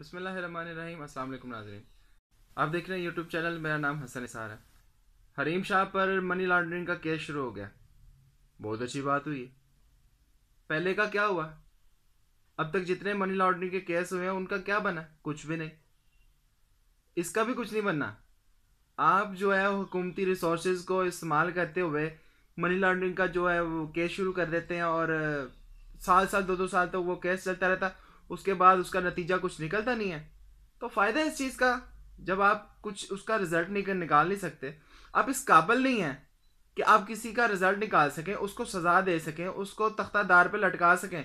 बसमिल अस्सलाम वालेकुम नाजरीन आप देख रहे हैं यूट्यूब चैनल मेरा नाम हसन निसार है हरीम शाह पर मनी लॉन्ड्रिंग का केस शुरू हो गया बहुत अच्छी बात हुई पहले का क्या हुआ अब तक जितने मनी लॉन्ड्रिंग के केस हुए हैं उनका क्या बना कुछ भी नहीं इसका भी कुछ नहीं बनना आप जो है हुकूमती रिसोर्स को इस्तेमाल करते हुए मनी लॉन्ड्रिंग का जो है वो केस शुरू कर देते हैं और साल साल दो दो साल तक तो वो केस चलता रहता है उसके बाद उसका नतीजा कुछ निकलता नहीं है तो फ़ायदा इस चीज़ का जब आप कुछ उसका रिज़ल्ट निकल निकाल नहीं सकते आप इस काबिल नहीं हैं कि आप किसी का रिज़ल्ट निकाल सकें उसको सज़ा दे सकें उसको तख्ता दार पर लटका सकें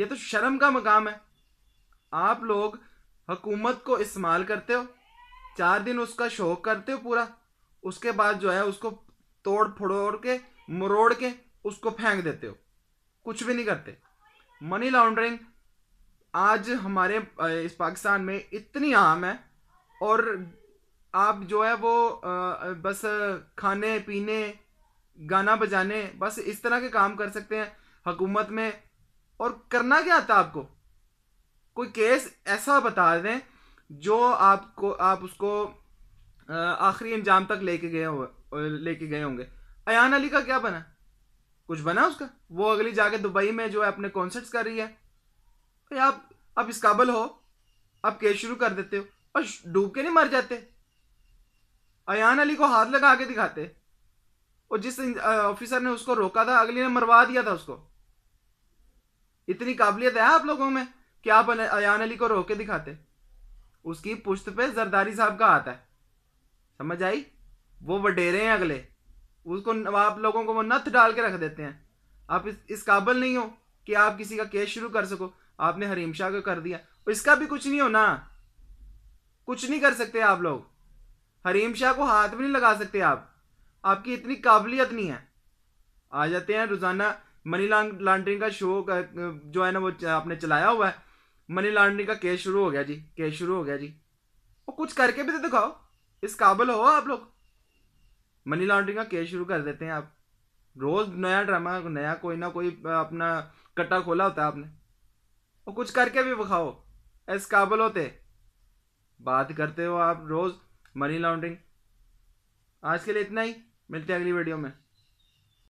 यह तो शर्म का मकाम है आप लोग हकूमत को इस्तेमाल करते हो चार दिन उसका शौक करते हो पूरा उसके बाद जो है उसको तोड़ फोड़ के मरोड़ के उसको फेंक देते हो कुछ भी नहीं करते मनी लॉन्ड्रिंग आज हमारे इस पाकिस्तान में इतनी आम है और आप जो है वो बस खाने पीने गाना बजाने बस इस तरह के काम कर सकते हैं हकूमत में और करना क्या आता आपको कोई केस ऐसा बता दें जो आपको आप उसको आखिरी अंजाम तक लेके गए लेके गए होंगे अयान अली का क्या बना कुछ बना उसका वो अगली जाके दुबई में जो है अपने कॉन्सर्ट्स कर रही है तो आप आप इस काबल हो आप केस शुरू कर देते हो और डूब के नहीं मर जाते अयान अली को हाथ लगा के दिखाते और जिस ऑफिसर ने उसको रोका था अगली ने मरवा दिया था उसको इतनी काबिलियत है आप लोगों में कि आप अयान अली को रोके दिखाते उसकी पुश्त पे जरदारी साहब का आता है समझ आई वो वडेरे हैं अगले उसको आप लोगों को वो नथ डाल के रख देते हैं आप इस, इस काबल नहीं हो कि आप किसी का केस शुरू कर सको आपने हरीम शाह का कर दिया इसका भी कुछ नहीं होना कुछ नहीं कर सकते आप लोग हरीम शाह को हाथ भी नहीं लगा सकते आप आपकी इतनी काबिलियत नहीं है आ जाते हैं रोज़ाना मनी लॉन्ड्रिंग का शो का जो है ना वो आपने चलाया हुआ है मनी लॉन्ड्रिंग का केस शुरू हो गया जी केस शुरू हो गया जी वो कुछ करके भी तो दिखाओ इस काबिल हो आप लोग मनी लॉन्ड्रिंग का केस शुरू कर देते हैं आप रोज़ नया ड्रामा नया कोई ना कोई अपना कट्टा खोला होता है आपने और कुछ करके भी बखाओ ऐसे काबल होते बात करते हो आप रोज़ मनी लॉन्ड्रिंग आज के लिए इतना ही मिलते हैं अगली वीडियो में